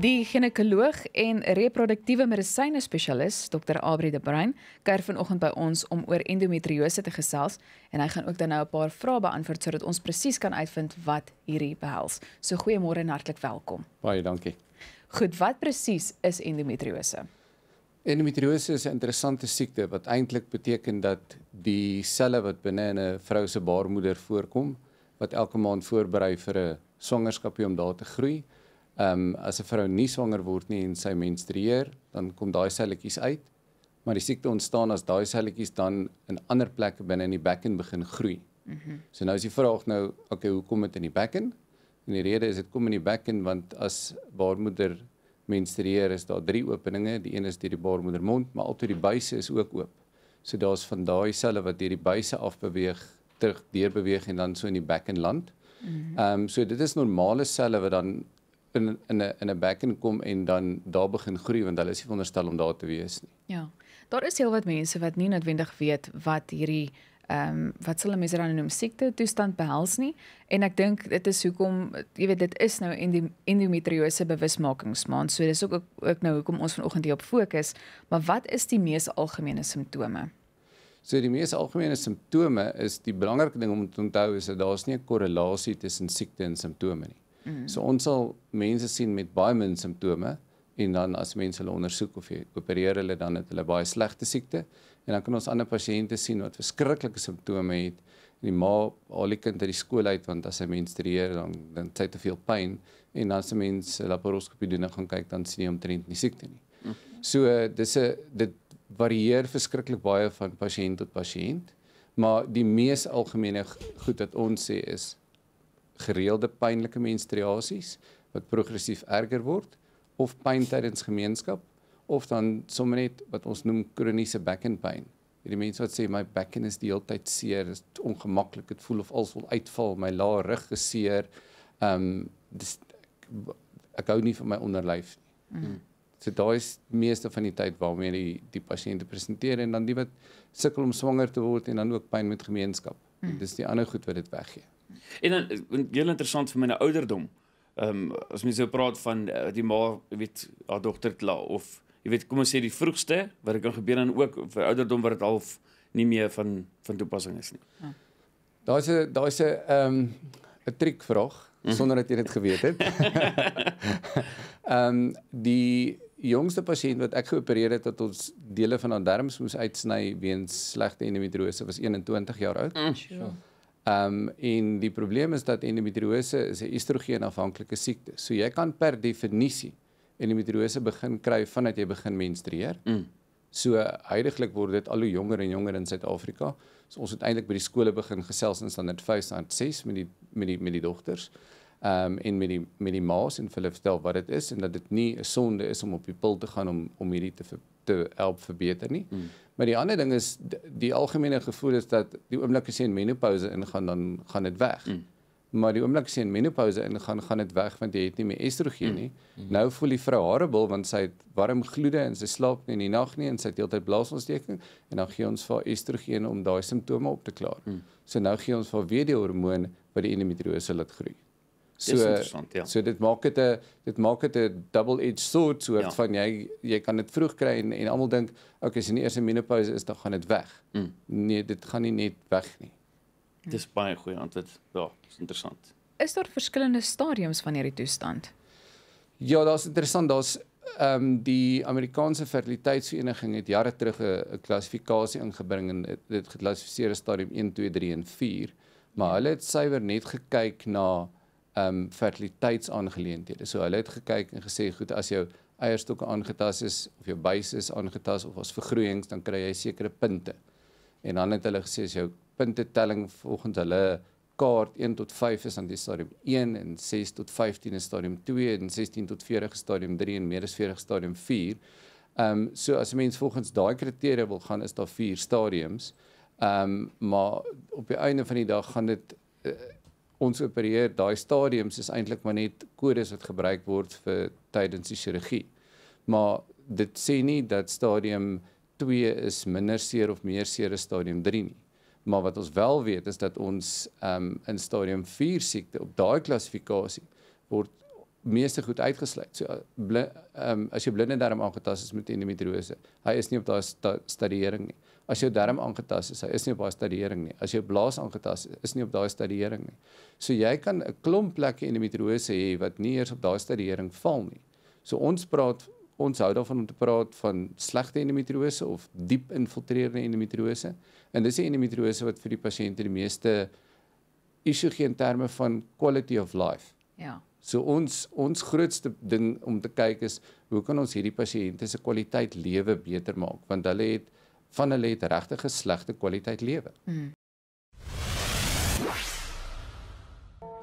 Die ginekoloog en reproduktiewe medisyne spesialis Dr. Abri de Bruin kuier vanoggend by ons om oor endometriose te gesels en hy gaan ook dan nou 'n paar vrae beantwoord sodat ons presies kan uitvind wat hierdie behels. So goeiemôre en hartlik welkom. Baie dankie. Goed, wat presies is endometriose? Endometriose is 'n interessante siekte wat eintlik beteken dat die selle wat binne in 'n vrou se baarmoeder voorkom, wat elke maand voorberei vir 'n swangerskapie om daar te groei, Ehm um, as 'n vrou nie swanger word nie en sy menstrueer, dan kom daai selletjies uit. Maar die siekte ontstaan as daai selletjies dan in ander plekke binne in die bekken begin groei. Mhm. Mm so nou is die vraag nou, okay, hoekom het in die bekken? En die rede is dit kom in die bekken want as baarmoeder menstrueer is daar drie openinge. Die een is deur die baarmoedermond, maar altyd die buise is ook oop. So daar's van daai selle wat deur die buise af beweeg, terug deur beweeg en dan so in die bekken land. Mhm. Ehm mm um, so dit is normale selle wat dan in in 'n in 'n bekken kom en dan daar begin groei want hulle is nie veronderstel om daar te wees nie. Ja. Daar is heelwat mense wat nie noodwendig weet wat hierdie ehm um, wat sal mense dan noem siekte toestand behels nie en ek dink dit is hoekom jy weet dit is nou endo endometriose bewusmakingsmaand. So dis ook ook nou hoekom ons vanoggend hier op fokus, maar wat is die mees algemene simptome? So die mees algemene simptome is die belangrike ding om te onthou is dat daar's nie 'n korrelasie tussen siekte en simptome nie. Mm. So ons sal mense sien met baie min simptome en dan as mense hulle ondersoek of jy opereer hulle dan het hulle baie slegte siekte en dan kan ons ander pasiënte sien wat verskriklike simptome het en die ma haal die kind uit die skool uit want as hy menstrueer dan dan sy te veel pyn en dan as 'n mens laparoskopie doen en gaan kyk dan sien jy omtrent nie siekte nie. Mhm. So dis 'n dit varieer verskriklik baie van pasiënt tot pasiënt maar die mees algemene goed wat ons sê is gereelde pynlike menstruasies wat progressief erger word of pyn tydens gemeenskap of dan sommer net wat ons noem kroniese bekkenpyn. Hierdie mense wat sê my bekken is die hele tyd seer, dit is ongemaklik, dit voel of alles wil uitval, my lae rug is seer. Ehm um, ek, ek hou nie van my onderlyf nie. Mm. So daai is meeste van die tyd waarmee die die pasiënte presenteer en dan die wat sukkel om swanger te word en dan ook pyn met gemeenskap. Mm. Dis die ander goed wat dit weggee. En dan eh, heel interessant vir myne nou, ouderdom. Ehm um, as mens so nou praat van uh, die ma, jy weet, haar dogter kla of jy weet kom ons sê die vroegste wat dit er kan gebeur dan ook vir ouderdom wat dit half nie meer van van toepassing is nie. Ja. Daar's 'n daar's 'n ehm 'n triek vraag hm. sonder dat jy dit geweet het. Ehm um, die jongste pasiënt wat ek geopereer het tot ons dele van haar darmes moes uitsny weens slegte endometriose was 21 jaar oud. Mm, hm. sure. Ehm um, en die probleem is dat endometriose is 'n estrogen afhanklike siekte. So jy kan per definisie endometriose begin kry vandat jy begin menstrueer. Mm. So heidiglik word dit al hoe jonger en jonger in Suid-Afrika. So ons het eintlik by die skole begin gesels in standaard 5 standaard 6 met die met die met die dogters. Ehm um, en met die met die ma's en hulle vertel wat dit is en dat dit nie 'n sonde is om op die pil te gaan om om hierdie te te help verbeter nie. Mm. Maar die ander ding is die algemene gevoel is dat die oomblik as jy in menopouse ingaan dan gaan dit weg. Mm. Maar die oomblik as jy in menopouse ingaan gaan dit weg want jy het nie meer estrogen nie. Mm. mm. Nou voel die vrou horrible want sy het warm gloede en sy slaap nie in die nag nie en sy het heeltyd blaasontsteking en dan gee ons vir estrogen om daai simptome op te klaar. Mm. So nou gee ons vir weer die hormoon wat die endometriose laat groei. So ja. so dit maak dit 'n dit maak dit 'n double edged sword soort ja. van jy jy kan dit vroeg kry en en almal dink ok as jy nie eers 'n menopause is dan gaan dit weg. Mm. Nee, dit gaan nie net weg nie. Mm. Dis baie goeie antwoord. Ja, is interessant. Is daar verskillende stadiums van hierdie toestand? Ja, daar's interessant. Daar's ehm um, die Amerikaanse fertiliteitsvereniging het jare terug 'n klassifikasie ingebring en dit geklassifiseer as stadium 1, 2, 3 en 4. Maar ja. hulle het suiwer net gekyk na um fertiliteitsaangeleenthede. So hulle het gekyk en gesê goed as jou eierstokke aangetas is of jou buis is aangetas of as vergroeiings dan kry jy sekere punte. En dan het hulle gesê as jou puntetelling volgens hulle kaart 1 tot 5 is aan die stadium 1 en 6 tot 15 is stadium 2 en 16 tot 40 stadium 3 en meer as 40 stadium 4. Um ehm, so as 'n mens volgens daai kriteria wil gaan is daar vier stadiums. Um maar op die einde van die dag gaan dit uh, ons opereer daai stadiums is eintlik maar net kodes wat gebruik word vir tydens die chirurgie. Maar dit sê nie dat stadium 2 is minder seer of meer seer as stadium 3 nie. Maar wat ons wel weet is dat ons ehm um, in stadium 4 siekte op daai klassifikasie word meeste goed uitgesluit. So eh, bly ehm um, as jy blinde darm aangetast is met endometriose, hy is nie op daai sta, stadiering nie. As jou darm aangetast is, hy is nie op daai stadiering nie. As jou blaas aangetast is, is nie op daai stadiering nie. So jy kan 'n klomp plekke in die metrose hê wat nie eers op daai stadiering val nie. So ons praat ons hou daarvan om te praat van slegte endometriose of diep infiltrerende endometriose en dis die endometriose wat vir die pasiënte die meeste issue gee in terme van quality of life. Ja. So ons ons grootste ding om te kyk is hoe kan ons hierdie pasiënte se kwaliteit lewe beter maak want hulle het van hulle het regtig 'n slegte kwaliteit lewe. Mm.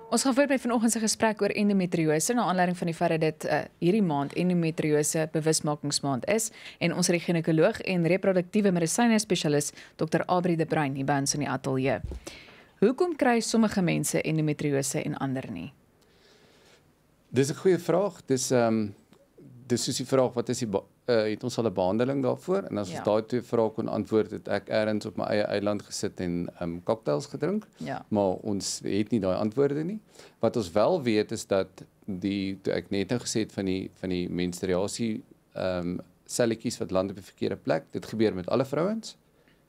Ons gaan voort met vanoggend se gesprek oor endometriose na aanleiding van die feit dat dit uh, hierdie maand endometriose bewusmakingsmaand is en ons ginekoloog en reproduktiewe medisyne spesialis Dr. Abri de Bruin hier by ons in die ateljee. Hoekom kry sommige mense endometriose en ander nie? Dis 'n goeie vraag. Dis ehm um, dis is die vraag wat is die uh, het ons al 'n behandeling daarvoor en as ja. ons daai twee vrae kon antwoord het ek eers op my eie eiland gesit en um cocktails gedrink. Ja. Maar ons weet nie daai antwoorde nie. Wat ons wel weet is dat die ek net nou gesê het van die van die menstruasie um ehm, selletjies wat land op die verkeerde plek. Dit gebeur met alle vrouens.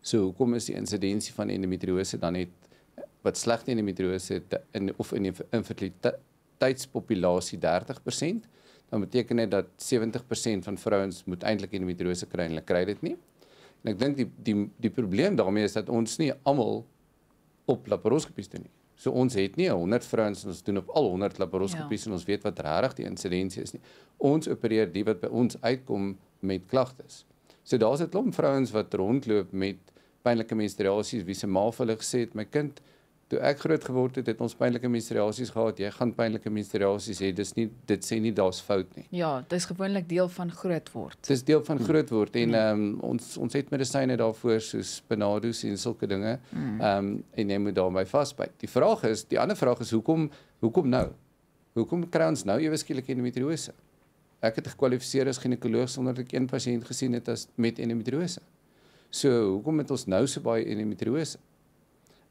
So hoekom is die insidensie van endometriose dan net wat slegte endometriose het in of in die infertiliteitspopulasie 30%? dan beteken dit dat 70% van vrouens moet eintlik endometriose kry en hulle kry dit nie. En ek dink die die die probleem daarmee is dat ons nie almal op laparoskopies doen nie. So ons het nie 100 vrouens ons doen op al 100 laparoskopies ja. en ons weet wat regtig die insidensie is nie. Ons opereer die wat by ons uitkom met klagtes. So daar's 'n klomp vrouens wat rondloop met pynlike menstruasies wie se ma vir hulle gesê het my kind Toe ek groot geword het, het ons pynlike menstruasies gehad. Jy gaan pynlike menstruasies hê. Dis nie dit sê nie daar's fout nie. Ja, dit is gewoonlik deel van groot word. Dis deel van hmm. groot word en hmm. ehm um, ons ons het medisyne daarvoor soos Panados en sulke dinge. Hmm. Ehm um, en jy moet daarmee vasbyt. Die vraag is, die ander vraag is hoekom hoekom nou? Hoekom kry ons nou eweskielik endometriose? Ek het gekwalifiseer as ginekoloog sonder dat ek een pasiënt gesien het as met endometriose. So, hoekom het ons nou so baie endometriose?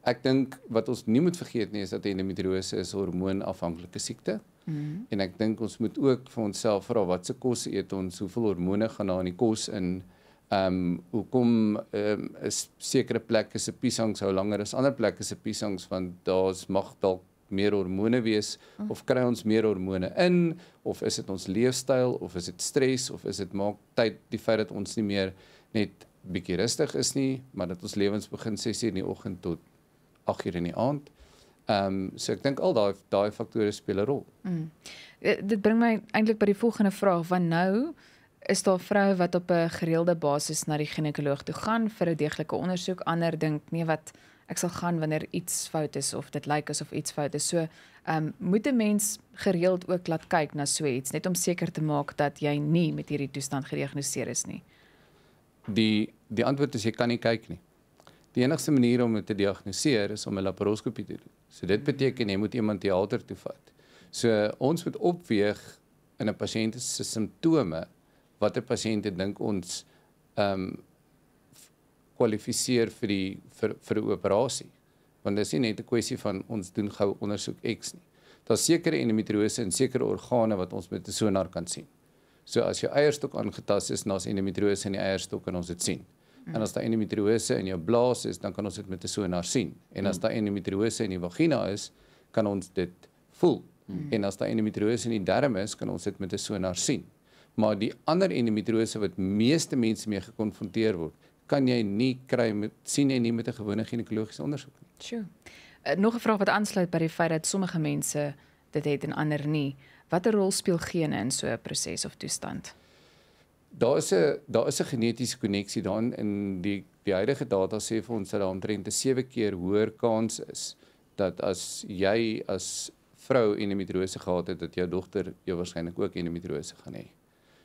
Ek dink wat ons nie moet vergeet nie is dat endometriose 'n hormoonafhanklike siekte. Mm. En ek dink ons moet ook vir onsself vra wat se kos eet ons, hoeveel hormone gaan daar in die kos in? Ehm um, hoekom ehm um, sekere plekke se piesangs hou langer as ander plekke se piesangs want daar's mag dalk meer hormone wees mm. of kry ons meer hormone in of is dit ons leefstyl of is dit stres of is dit maak tyd die feit dat ons nie meer net bietjie rustig is nie, maar dat ons lewens begin 6:00 in die oggend tot 9:00 8 uur in die aand. Ehm um, so ek dink al daai daai faktore speel 'n rol. Mm. Eh, dit bring my eintlik by die volgende vraag van nou is daar vroue wat op 'n gereelde basis na die ginekoloog toe gaan vir 'n deeglike ondersoek, ander dink nee wat ek sal gaan wanneer iets fout is of dit lyk asof iets fout is. So ehm um, moet 'n mens gereeld ook laat kyk na so iets net om seker te maak dat jy nie met hierdie toestand gediagnoseer is nie. Die die antwoord is jy kan nie kyk nie. Die enigste manier om dit te diagnoseer is om 'n laparoskopie te doen. So dit beteken jy moet iemand die halter toe vat. So ons moet opweeg in 'n pasiënt se simptome watter pasiënte dink ons ehm um, kwalifiseer vir die vir vir 'n operasie. Want dit is nie net 'n kwessie van ons doen gou ondersoek X nie. Daar's sekere endometriose en sekere organe wat ons met 'n sonar kan sien. So as jou eierstok aangetast is, dan's endometriose in die eierstok en ons dit sien. En as daar endometriose in jou blaas is, dan kan ons dit met 'n sonar sien. En as mm. daar endometriose in die vagina is, kan ons dit voel. Mm. En as daar endometriose in die darm is, kan ons dit met 'n sonar sien. Maar die ander endometriose wat meeste mense mee gekonfronteer word, kan jy nie kry met sien en nie met 'n gewone ginekologiese ondersoek nie. Sjoe. Uh, nog 'n vraag wat aansluit by die feit dat sommige mense dit het en ander nie. Watter rol speel gene in so 'n proses of toestand? Uh daar is 'n daar is 'n genetiese koneksie daarin in die die huidige data sê vir ons dat daar omtrent 'n 7 keer hoër kans is dat as jy as vrou endometriose gehad het dat jou dogter jou waarskynlik ook endometriose gaan hê.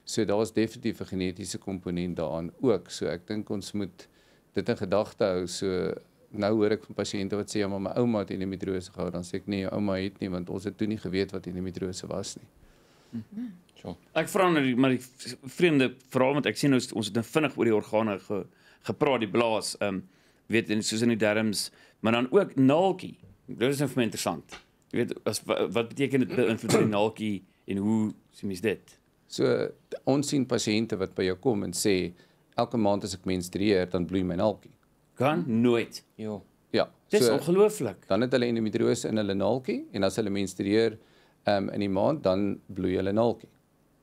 So daar's definitief 'n genetiese komponent daaraan ook. So ek dink ons moet dit in gedagte hou. So nou hoor ek van pasiënte wat sê ja maar my ouma het endometriose gehad, dan sê ek nee, jou ouma het nie want ons het toe nie geweet wat endometriose was nie. So. Ek vra nou die maar die vreemde vraag want ek sien ons nou ons het nou vinnig oor die organe ge, gepraat die blaas ehm um, weet en soos in die darmes maar dan ook naaltjie. Dit is nou vir my interessant. Jy weet as, wat, wat beteken dit beïnvloed die naaltjie en hoe sien mens dit? So ons sien pasiënte wat by jou kom en sê elke maand as ek menstrueer dan bloei my naaltjie. Kan nooit. Ja. Ja. Dis so, ongelooflik. Dan het hulle endometriose in hulle naaltjie en as hulle menstrueer um, in die maand dan bloei hulle naaltjie.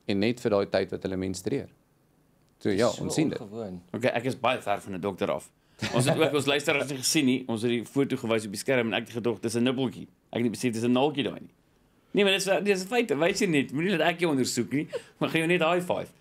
En net vir daai tyd wat hulle menstreer. So ja, so ons sien dit. OK, ek is baie ver van 'n dokter af. Ons het ook ons luisteraars nie gesien nie. Ons het die foto gewys op die skerm en ek het gedog dis 'n nippeltjie. Ek het nie besef dis 'n naaltjie daai nie. Nee, maar dis dis 'n feit. Weet jy nie, moenie dat ek jou ondersoek nie, maar gee jou net high five.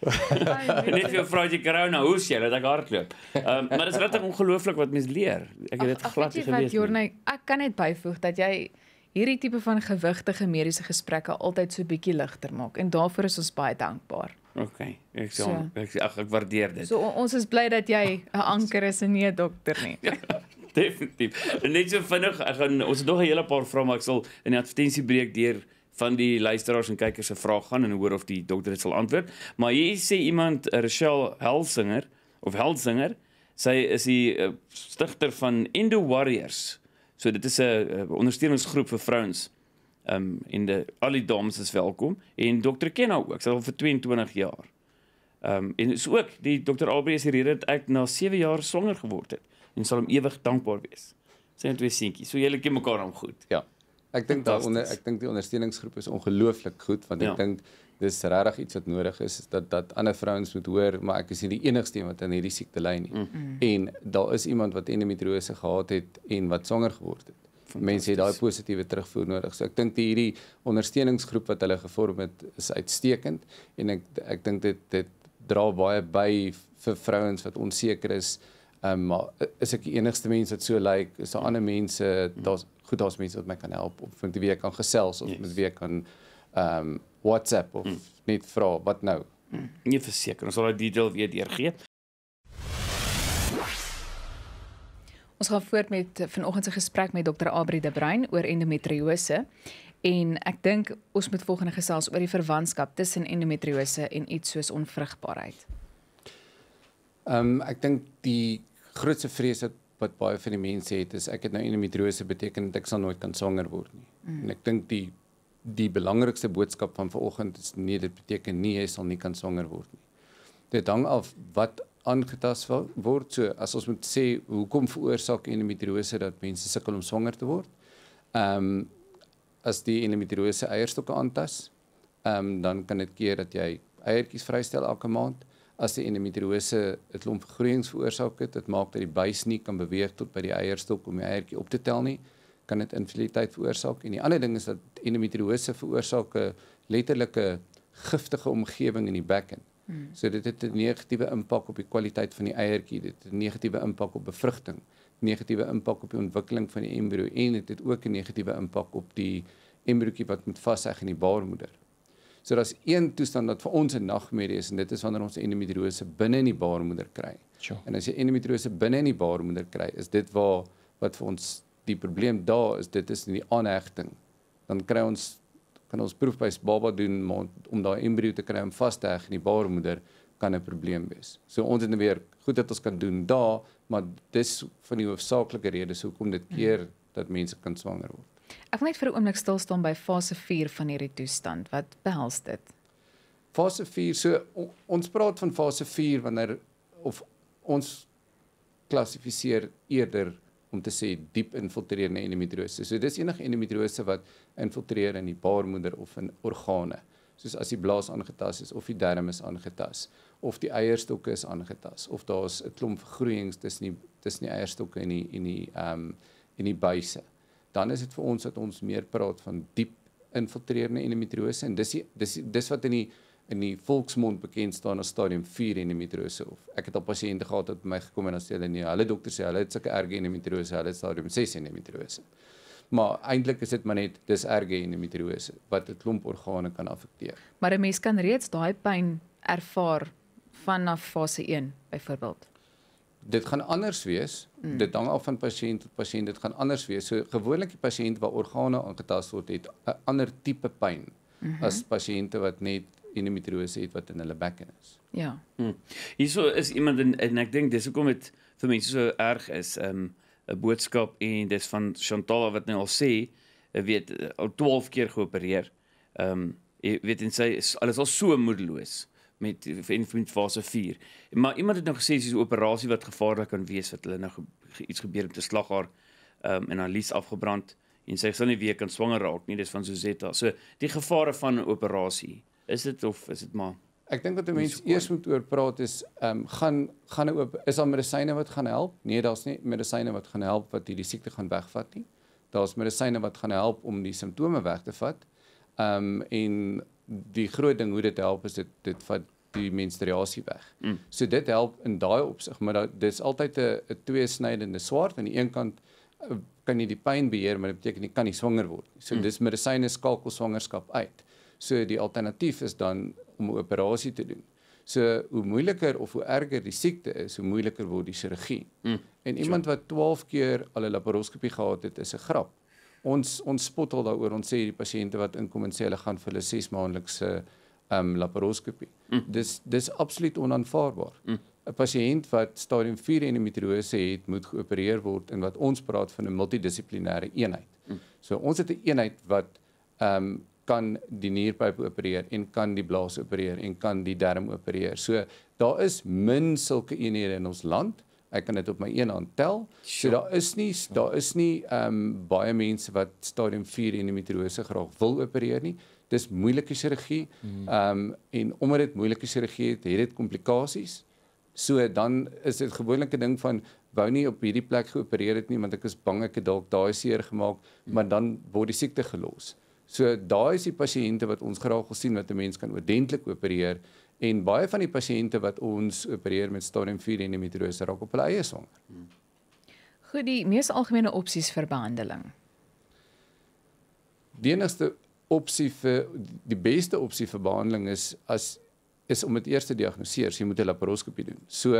net vir vrou die corona hoes jy dat ek hardloop. Ehm, um, maar dit is regtig ongelooflik wat mens leer. Ek het dit glad geweet. Ek kan net byvoeg dat jy hierdie tipe van gewigtige mediese gesprekke altyd so bietjie ligter maak en daarvoor is ons baie dankbaar. OK, ek sal, so, ek ag ek waardeer dit. So ons is bly dat jy 'n anker is en nie 'n dokter nie. Ja, definitief. Net so vinnig, ek gaan ons het nog 'n hele paar vrae maar ek sal in die advertensie breek deur van die luisteraars en kykers se vrae gaan en hoor of die dokter dit sal antwoord. Maar hier sê iemand eh, Rachel Helsinger of Helsinger, sy is die eh, stigter van Endo Warriors. So dit is 'n ondersteuningsgroep vir vrouens. Ehm um, en de, al die dames is welkom en dokter Kenna ook. Sy is al vir 22 jaar. Ehm um, en is ook die dokter Albrey is die rede dat ek na 7 jaar swanger geword het en sal hom ewig dankbaar wees. Sy het twee seentjies. So julle ken mekaar hom goed. Ja. Ek dink daaronder, ek dink die ondersteuningsgroep is ongelooflik goed want ek ja. dink dis regtig iets wat nodig is dat dat ander vrouens moet hoor, maar ek is nie die enigste een wat in hierdie siekte ly nie. Mm. mm. En daar is iemand wat endometriose gehad het en wat swanger geword het. Mense het daai positiewe terugvoer nodig. So ek dink hierdie ondersteuningsgroep wat hulle gevorm het is uitstekend en ek ek dink dit dit dra baie by vir vrouens wat onseker is. Um, maar eh, is ek die enigste mens wat so lyk? Like, is daar ander mense? Mm. Daar's goed daar's mense wat my kan help of vir die week kan gesels of yes. met week kan ehm um, WhatsApp of mm. net vra wat nou. Mm. Nee verseker, ons sal daai detail weer deurgee. Ons gaan voort met vanoggend se gesprek met Dr. Abri de Bruin oor endometriose en ek dink ons moet volgende gesels oor die verwantskap tussen endometriose en iets soos onvrugbaarheid. Ehm um, ek dink die grootste vrees wat wat baie van die mense het is ek het nou endometriose beteken dat ek sal nooit kan swanger word nie. Mm. En ek dink die die belangrikste boodskap van vanoggend is nee dit beteken nie jy sal nie kan swanger word nie. Dit hang af wat aangetas word. So, as ons moet sê hoekom veroorsaak endometriose dat mense sukkel om swanger te word. Ehm um, as die endometriose eierstokke aantas, ehm um, dan kan dit keer dat jy eiertjies vrystel elke maand as die endometriose 'n klomp vergroeiings veroorsaak het, dit maak dat die buis nie kan beweeg tot by die eierstok om die eiertjie op te tel nie, kan dit infertiliteit veroorsaak. En die ander ding is dat endometriose veroorsaak 'n letterlike giftige omgewing in die bekken. Hmm. So dit het 'n negatiewe impak op die kwaliteit van die eiertjie, dit het 'n negatiewe impak op bevrugting, negatiewe impak op die ontwikkeling van die embrio en dit het, het ook 'n negatiewe impak op die embriootjie wat moet vasseg in die baarmoeder. So daar's een toestand wat vir ons 'n nagmerrie is en dit is wanneer ons endometriose binne in die baarmoeder kry. Ja. En as jy endometriose binne in die baarmoeder kry, is dit waar wat vir ons die probleem daar is, dit is in die aanhegting. Dan kry ons kan ons proef by baba doen mond, om daai embrio te kry om vas te heg in die baarmoeder kan 'n probleem wees. So ons het nou weer goed dat ons kan doen daar, maar dis van die hoofsaaklike redes hoekom dit mm. keer dat mense kan swanger word. Ek wil net vir 'n oomblik stil staan by fase 4 van hierdie toestand. Wat behels dit? Fase 4, so ons praat van fase 4 wanneer of ons klassifiseer eerder om te sê diep infiltrerende endometriose. So dis enige endometriose wat infiltreer in die baarmoeder of in organe, soos as die blaas aangetas is of die darm is aangetas of die eierstokke is aangetas of daar's 'n klomp vergroeiings tussen die tussen die eierstokke en die en die ehm um, en die buise dan is dit vir ons dat ons meer praat van diep infiltrerende endometriose en dis die, dis die, dis wat in die in die volksmond bekend staan as stadium 4 endometriose of ek het al pasiënte gehad wat by my gekom en dan sê hulle nee, hulle dokter sê hulle het sulke erge endometriose, hulle het stadium 6 endometriose. Maar eintlik is dit maar net dis erge endometriose wat 'n klomp organe kan afekteer. Maar 'n mens kan reeds daai pyn ervaar vanaf fase 1 byvoorbeeld dit gaan anders wees. Mm. Dit hang af van pasiënt tot pasiënt, dit gaan anders wees. So gewoonlik die pasiënt waar organe aangetast word het 'n ander tipe pyn mm -hmm. as pasiënte wat net endometriose het wat in hulle bekken is. Ja. Mm. Hierso is iemand en, en ek dink dis hoekom dit vir mense so erg is, ehm, 'n um, boodskap en dis van Chantal wat nou al sê, weet eh, al 12 keer geopereer. Ehm um, weet en sy is alles al so moedeloos met met fase 4. Maar iemand het nou gesê dis 'n operasie wat gevaarlik kan wees wat hulle nou ge, ge, iets gebeur met 'n slagaar ehm um, en haar lies afgebrand en sy sal nie weer kan swanger raak nie. Dis van Suzetta. So die gevare van 'n operasie. Is dit of is dit maar Ek dink dat 'n mens eers moet oor praat is ehm um, gaan gaan nou op is daar medisyne wat gaan help? Nee, daar's nie medisyne wat gaan help wat hierdie siekte gaan wegvat nie. Daar's medisyne wat gaan help om die simptome weg te vat. Ehm um, en die groot ding hoe dit help is dit dit vat die menstruasie weg. Mm. So dit help in daai opsig, maar dis altyd 'n 'n tweesnydende swaard aan die een kant eh, kan jy die pyn beheer, maar dit beteken jy kan nie swanger word nie. So mm. dis medisyne skakel swangerskap uit. So die alternatief is dan om 'n operasie te doen. So hoe moeiliker of hoe erger die siekte is, hoe moeiliker word die chirurgie. Mm. En iemand wat 12 keer al 'n laparoskopie gehad het, is 'n grap ons ons spot al daaroor. Ons sê die pasiënte wat inkom en sê hulle gaan vir hulle 6 maandelikse eh, ehm um, laparoskopie. Mm. Dis dis absoluut onaanvaarbaar. Mm. 'n pasiënt wat stadium 4 endometriose het, moet geopereer word en wat ons praat van 'n multidissiplinêre eenheid. Mm. So ons het 'n eenheid wat ehm um, kan die nierpyp opereer en kan die blaas opereer en kan die darm opereer. So daar is min sulke eenhede in ons land. Ek kan dit op my een hand tel. Sure. So daar is nie daar is nie ehm um, baie mense wat stadium 4 endometriose graag wil opereer nie. Dis moeilike chirurgie. Hmm. Ehm mm. um, en omdat dit moeilike chirurgie het, het dit komplikasies. So dan is dit gewoonlike ding van wou nie op hierdie plek geopereer het nie want ek is bang ek het dalk daai seer gemaak, mm. maar dan word die siekte gelos. So daai is die pasiënte wat ons graag wil sien wat 'n mens kan oordentlik opereer En baie van die pasiënte wat ons opereer met stadium 4 endometriose raak op hulle eie swanger. Goed, die mees algemene opsies vir behandeling. Die enigste opsie vir die beste opsie vir behandeling is as is om dit eers te diagnoseer. So, jy moet 'n laparoskopie doen. So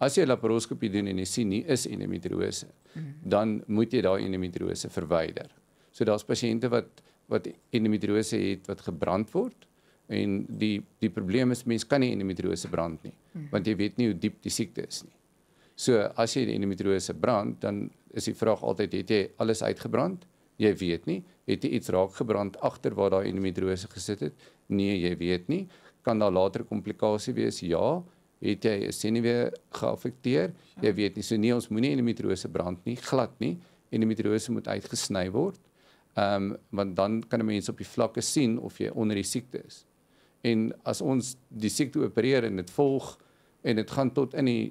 as jy 'n laparoskopie doen en jy sien nie is endometriose, mm. dan moet jy daai endometriose verwyder. So daar's pasiënte wat wat endometriose het wat gebrand word en die die probleem is mense kan nie endometriose brand nie hmm. want jy weet nie hoe diep die siekte is nie. So as jy endometriose brand dan is die vraag altyd het jy alles uitgebrand? Jy weet nie, het jy iets raak gebrand agter waar daai endometriose gesit het? Nee, jy weet nie. Kan daar later komplikasie wees? Ja. Het jy senuwee geaffekteer? Jy ja. weet nie. So nee, ons moenie endometriose brand nie, glad nie. Endometriose moet uitgesny word. Ehm um, want dan kan 'n mens op die vlakke sien of jy onder die siekte is en as ons die siekte opereer en dit volg en dit gaan tot in die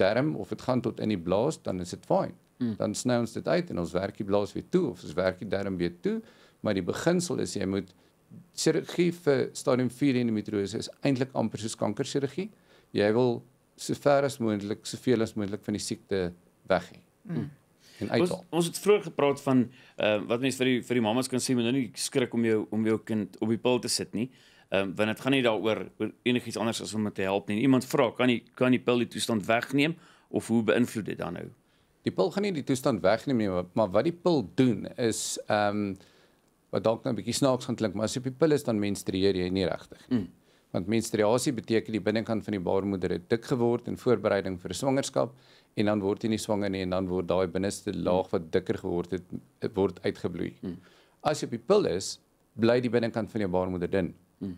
darm of dit gaan tot in die blaas dan is dit fyn. Mm. Dan sny ons dit uit en ons werk die blaas weer toe of ons werk die darm weer toe, maar die beginsel is jy moet chirurgie vir stadium 4 endometriose is eintlik amper soos kanker chirurgie. Jy wil so ver as moontlik, soveel as moontlik van die siekte weg hê. Mm. En uit. Ons, ons het vroeër gepraat van uh, wat mense vir die vir die mammas kan sê, moet nou nie skrik om jou om jou kind op die pil te sit nie. Ehm um, want dit gaan nie daaroor enigiets anders as om te help nie. Iemand vra, kan jy kan die pil die toestand wegneem of hoe beïnvloed dit dan nou? Die pil gaan nie die toestand wegneem nie, maar wat die pil doen is ehm um, wat dalk nou 'n bietjie snaaks gaan klink, maar as jy op die pil is dan menstrueer jy nie regtig nie. Mm. Want menstruasie beteken die binnekant van die baarmoeder het dik geword in voorbereiding vir 'n swangerskap en dan word jy nie swanger nie en dan word daai binneste laag wat dikker geword het word uitgebloei. Mm. As jy op die pil is, bly die binnekant van jou baarmoeder dun. Hmm.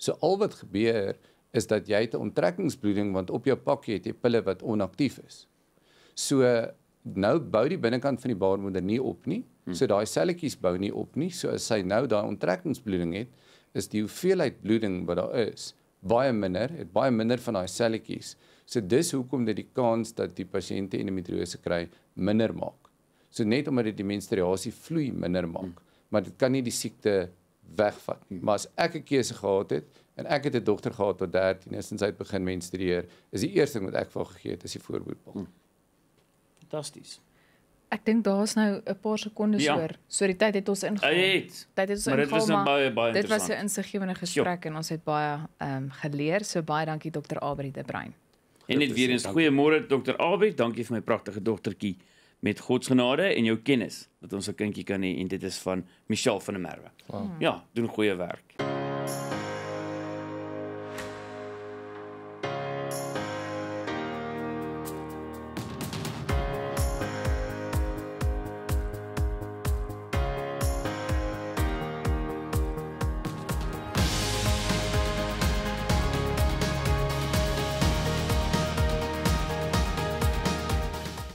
So al wat gebeur is dat jy het 'n onttrekkingsbloeding want op jou pakkie het jy pille wat onaktief is. So nou bou die binnekant van die baarmoeder nie op nie. Hmm. So daai selletjies bou nie op nie. So as sy nou daai onttrekkingsbloeding het, is die hoeveelheid bloeding wat daar is baie minder, het baie minder van daai selletjies. So dis hoekom dit die kans dat die pasiënte endometriose kry minder maak. So net omdat dit die menstruasie vloei minder maak, hmm. maar dit kan nie die siekte wegvat nie. Maar as ek 'n keuse gehad het en ek het 'n dogter gehad wat 13 is en sy het begin menstrueer, is die eerste ding wat ek vir haar gegee het is die voorboedpil. Hmm. Fantasties. Ek dink daar's nou 'n paar sekondes ja. oor. So die tyd het ons ingegaan. Hey, tyd het ons ingegaan. Maar dit was 'n baie baie Dit was 'n insiggewende ja. gesprek jo. en ons het baie ehm um, geleer. So baie dankie Dr. Abri de Bruin. En net weer eens goeiemôre Dr. Abri, dankie vir my pragtige dogtertjie met God se genade en jou kennis dat ons 'n kindjie kan hê en dit is van Michelle van der Merwe. Wow. Ja, doen goeie werk.